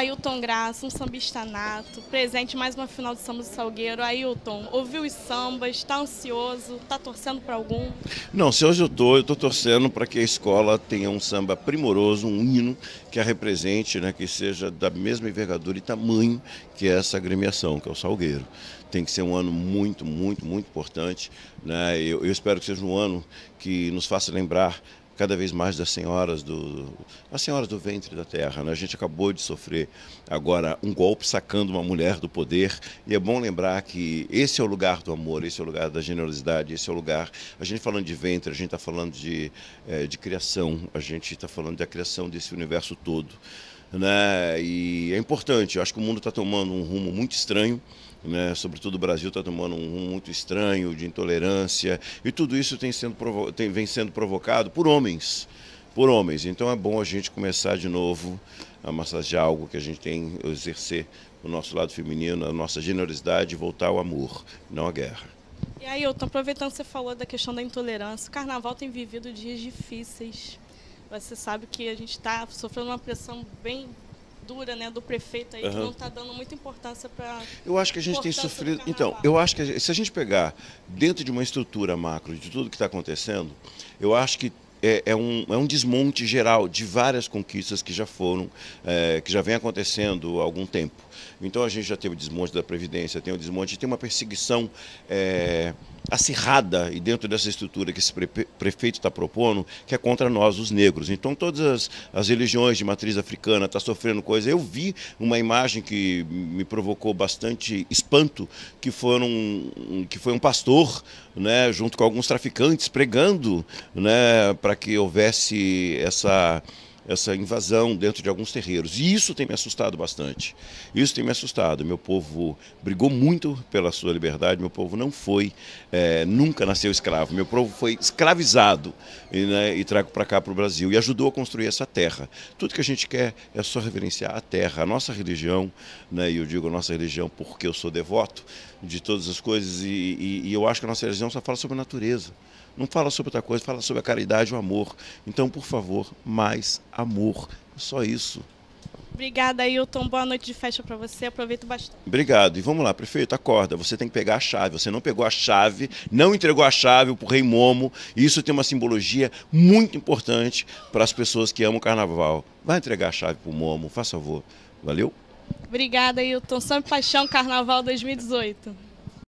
Ailton Graça, um sambista nato, presente mais uma final de samba do Salgueiro. Ailton, ouviu os sambas, está ansioso, está torcendo para algum? Não, se hoje eu estou, eu estou torcendo para que a escola tenha um samba primoroso, um hino que a represente, né, que seja da mesma envergadura e tamanho que essa agremiação, que é o Salgueiro. Tem que ser um ano muito, muito, muito importante. Né? Eu, eu espero que seja um ano que nos faça lembrar cada vez mais das senhoras do as senhoras do ventre da terra. Né? A gente acabou de sofrer agora um golpe sacando uma mulher do poder e é bom lembrar que esse é o lugar do amor, esse é o lugar da generosidade, esse é o lugar. A gente falando de ventre, a gente está falando de, é, de criação, a gente está falando da criação desse universo todo né? E é importante. Eu acho que o mundo está tomando um rumo muito estranho. Né? Sobretudo o Brasil está tomando um rumo muito estranho de intolerância e tudo isso tem sendo provo... tem... vem sendo provocado por homens, por homens. Então é bom a gente começar de novo a massagear algo que a gente tem exercer o nosso lado feminino, a nossa generosidade, voltar ao amor, não à guerra. E aí, eu tô aproveitando que você falou da questão da intolerância. O carnaval tem vivido dias difíceis. Você sabe que a gente está sofrendo uma pressão bem dura, né, do prefeito aí, uhum. que não está dando muita importância para. Eu acho que a gente tem sofrido. Então, eu acho que se a gente pegar dentro de uma estrutura macro de tudo que está acontecendo, eu acho que é, é, um, é um desmonte geral de várias conquistas que já foram, é, que já vem acontecendo há algum tempo. Então a gente já teve o desmonte da Previdência, tem o desmonte, tem uma perseguição. É, uhum acirrada e dentro dessa estrutura que esse prefeito está propondo, que é contra nós, os negros. Então, todas as, as religiões de matriz africana estão tá sofrendo coisa. Eu vi uma imagem que me provocou bastante espanto, que, foram, que foi um pastor, né, junto com alguns traficantes, pregando né, para que houvesse essa essa invasão dentro de alguns terreiros. E isso tem me assustado bastante. Isso tem me assustado. Meu povo brigou muito pela sua liberdade, meu povo não foi, é, nunca nasceu escravo, meu povo foi escravizado e, né, e trago para cá, para o Brasil, e ajudou a construir essa terra. Tudo que a gente quer é só reverenciar a terra, a nossa religião, né, e eu digo a nossa religião porque eu sou devoto de todas as coisas, e, e, e eu acho que a nossa religião só fala sobre a natureza. Não fala sobre outra coisa, fala sobre a caridade e o amor. Então, por favor, mais amor. Só isso. Obrigada, Ailton. Boa noite de festa para você. Aproveito bastante. Obrigado. E vamos lá, prefeito, acorda. Você tem que pegar a chave. Você não pegou a chave, não entregou a chave para o Rei Momo. Isso tem uma simbologia muito importante para as pessoas que amam o carnaval. Vai entregar a chave para o Momo, faz favor. Valeu? Obrigada, Ailton. Samba Paixão Carnaval 2018.